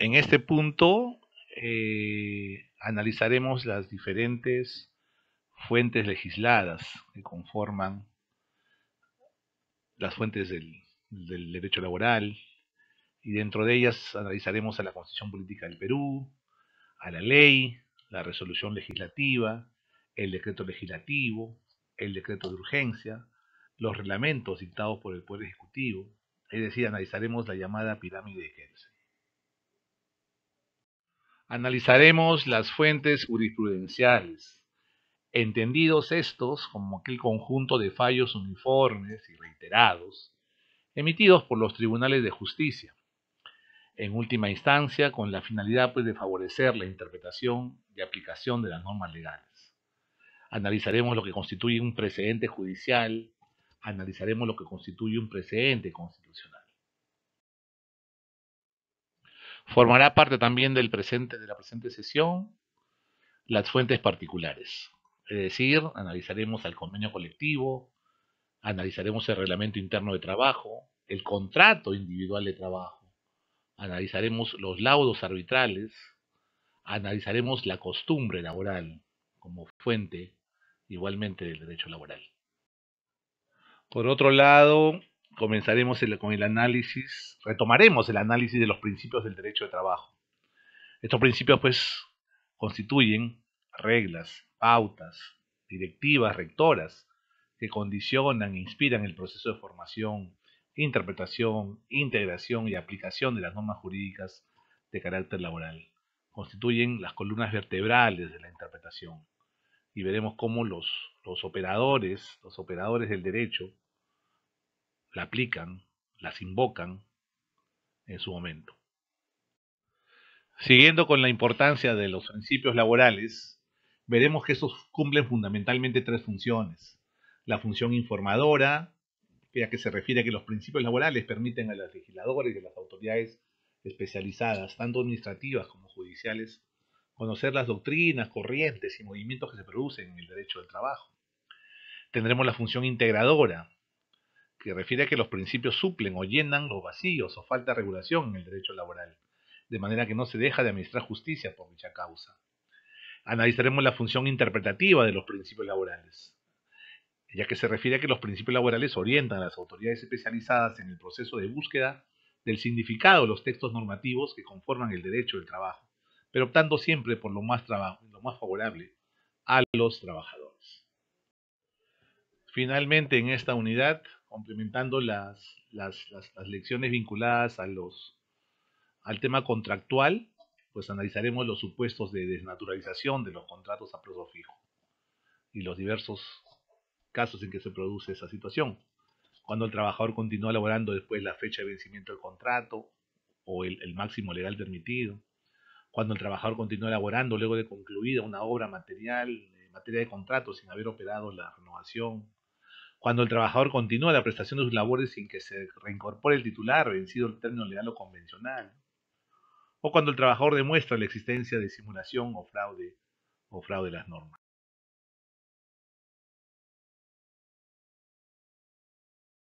en este punto eh, analizaremos las diferentes fuentes legisladas que conforman las fuentes del, del derecho laboral y dentro de ellas analizaremos a la Constitución Política del Perú, a la ley, la resolución legislativa, el decreto legislativo, el decreto de urgencia, los reglamentos dictados por el Poder Ejecutivo, es decir, analizaremos la llamada pirámide de Kelsen. Analizaremos las fuentes jurisprudenciales, entendidos estos como aquel conjunto de fallos uniformes y reiterados emitidos por los tribunales de justicia, en última instancia con la finalidad pues, de favorecer la interpretación y aplicación de las normas legales. Analizaremos lo que constituye un precedente judicial, analizaremos lo que constituye un precedente constitucional. Formará parte también del presente, de la presente sesión las fuentes particulares. Es decir, analizaremos el convenio colectivo, analizaremos el reglamento interno de trabajo, el contrato individual de trabajo, analizaremos los laudos arbitrales, analizaremos la costumbre laboral como fuente igualmente del derecho laboral. Por otro lado, comenzaremos con el análisis, retomaremos el análisis de los principios del derecho de trabajo. Estos principios, pues, constituyen reglas, pautas, directivas, rectoras, que condicionan e inspiran el proceso de formación, interpretación, integración y aplicación de las normas jurídicas de carácter laboral. Constituyen las columnas vertebrales de la interpretación. Y veremos cómo los, los operadores, los operadores del derecho, la aplican, las invocan en su momento. Siguiendo con la importancia de los principios laborales, veremos que estos cumplen fundamentalmente tres funciones. La función informadora, ya que se refiere a que los principios laborales permiten a los legisladores y a las autoridades especializadas, tanto administrativas como judiciales, conocer las doctrinas, corrientes y movimientos que se producen en el derecho del trabajo. Tendremos la función integradora, que refiere a que los principios suplen o llenan los vacíos o falta de regulación en el derecho laboral, de manera que no se deja de administrar justicia por dicha causa. Analizaremos la función interpretativa de los principios laborales, ya que se refiere a que los principios laborales orientan a las autoridades especializadas en el proceso de búsqueda del significado de los textos normativos que conforman el derecho del trabajo, pero optando siempre por lo más, lo más favorable a los trabajadores. Finalmente, en esta unidad complementando las, lecciones vinculadas a los, al tema contractual, pues analizaremos los supuestos de desnaturalización de los contratos a plazo fijo y los diversos casos en que se produce esa situación. Cuando el trabajador continúa laborando después de la fecha de vencimiento del contrato o el, máximo legal permitido. Cuando el trabajador continúa laborando luego de concluida una obra material, en materia de contrato, sin haber operado la renovación cuando el trabajador continúa la prestación de sus labores sin que se reincorpore el titular, vencido el término legal o convencional, o cuando el trabajador demuestra la existencia de simulación o fraude o fraude de las normas.